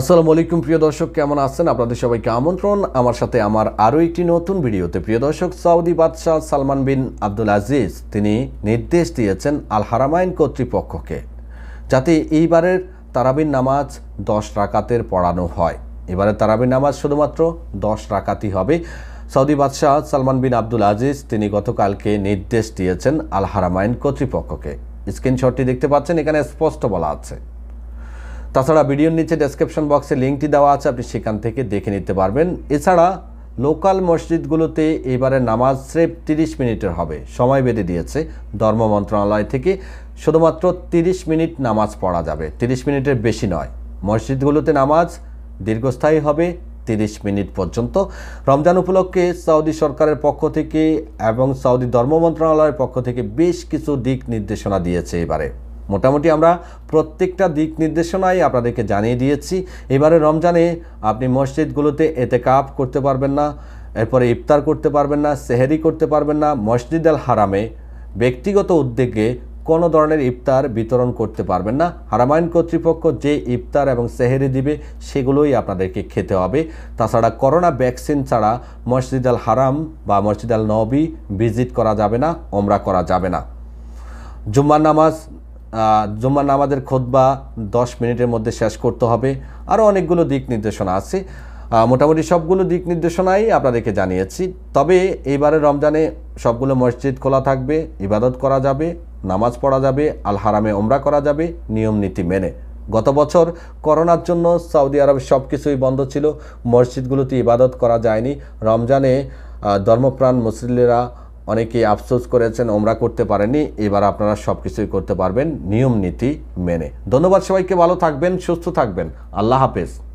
আসসালামু আলাইকুম প্রিয় দর্শক কেমন আছেন আপনাদের সবাইকে আমন্ত্রণ আমার সাথে আমার আরও একটি নতুন ভিডিওতে প্রিয় দর্শক সৌদি বাদশাহ সালমান বিন আব্দুল আজিজ তিনি নির্দেশ দিয়েছেন আল হারামাইন কর্তৃপক্ষকে যাতে এইবারের তারাবিন নামাজ দশ রাকাতের পড়ানো হয় এবারে তারাবিন নামাজ শুধুমাত্র দশ রাকাতই হবে সৌদি বাদশাহ সালমান বিন আব্দুল আজিজ তিনি গতকালকে নির্দেশ দিয়েছেন আল হারামাইন কর্তৃপক্ষকে স্ক্রিনশটটি দেখতে পাচ্ছেন এখানে স্পষ্ট বলা আছে তাছাড়া ভিডিওর নিচে ডেসক্রিপশন বক্সে লিঙ্কটি দেওয়া আছে আপনি সেখান থেকে দেখে নিতে পারবেন এছাড়া লোকাল মসজিদগুলোতে এবারে নামাজ স্রেফ তিরিশ মিনিটের হবে সময় বেঁধে দিয়েছে ধর্ম মন্ত্রণালয় থেকে শুধুমাত্র তিরিশ মিনিট নামাজ পড়া যাবে তিরিশ মিনিটের বেশি নয় মসজিদগুলোতে নামাজ দীর্ঘস্থায়ী হবে তিরিশ মিনিট পর্যন্ত রমজান উপলক্ষে সৌদি সরকারের পক্ষ থেকে এবং সৌদি ধর্ম মন্ত্রণালয়ের পক্ষ থেকে বেশ কিছু দিক নির্দেশনা দিয়েছে এবারে মোটামুটি আমরা প্রত্যেকটা দিক নির্দেশনাই আপনাদেরকে জানিয়ে দিয়েছি এবারে রমজানে আপনি মসজিদগুলোতে এতে কাপ করতে পারবেন না এরপরে ইফতার করতে পারবেন না সেহেরি করতে পারবেন না মসজিদ আল হারামে ব্যক্তিগত উদ্যোগে কোনো ধরনের ইফতার বিতরণ করতে পারবেন না হারামায়ন কর্তৃপক্ষ যে ইফতার এবং সেহেরি দিবে সেগুলোই আপনাদেরকে খেতে হবে তাছাড়া করোনা ভ্যাকসিন ছাড়া মসজিদ আল হারাম বা মসজিদ আল নবী ভিজিট করা যাবে না ওমরা করা যাবে না জুম্মার নামাজ জুম্মা নামাজের খোদবা দশ মিনিটের মধ্যে শেষ করতে হবে আরও অনেকগুলো দিক নির্দেশনা আছে মোটামুটি সবগুলো দিক নির্দেশনাই আপনাদেরকে জানিয়েছি তবে এইবারে রমজানে সবগুলো মসজিদ খোলা থাকবে ইবাদত করা যাবে নামাজ পড়া যাবে আল হারামে ওমরা করা যাবে নিয়ম নীতি মেনে গত বছর করোনার জন্য সৌদি আরব সব কিছুই বন্ধ ছিল মসজিদগুলোতে ইবাদত করা যায়নি রমজানে ধর্মপ্রাণ মুসলিরা অনেকেই আফসোস করেছেন ওমরা করতে পারেনি এবার আপনারা সব কিছুই করতে পারবেন নিয়ম নীতি মেনে ধন্যবাদ সবাইকে ভালো থাকবেন সুস্থ থাকবেন আল্লাহ হাফেজ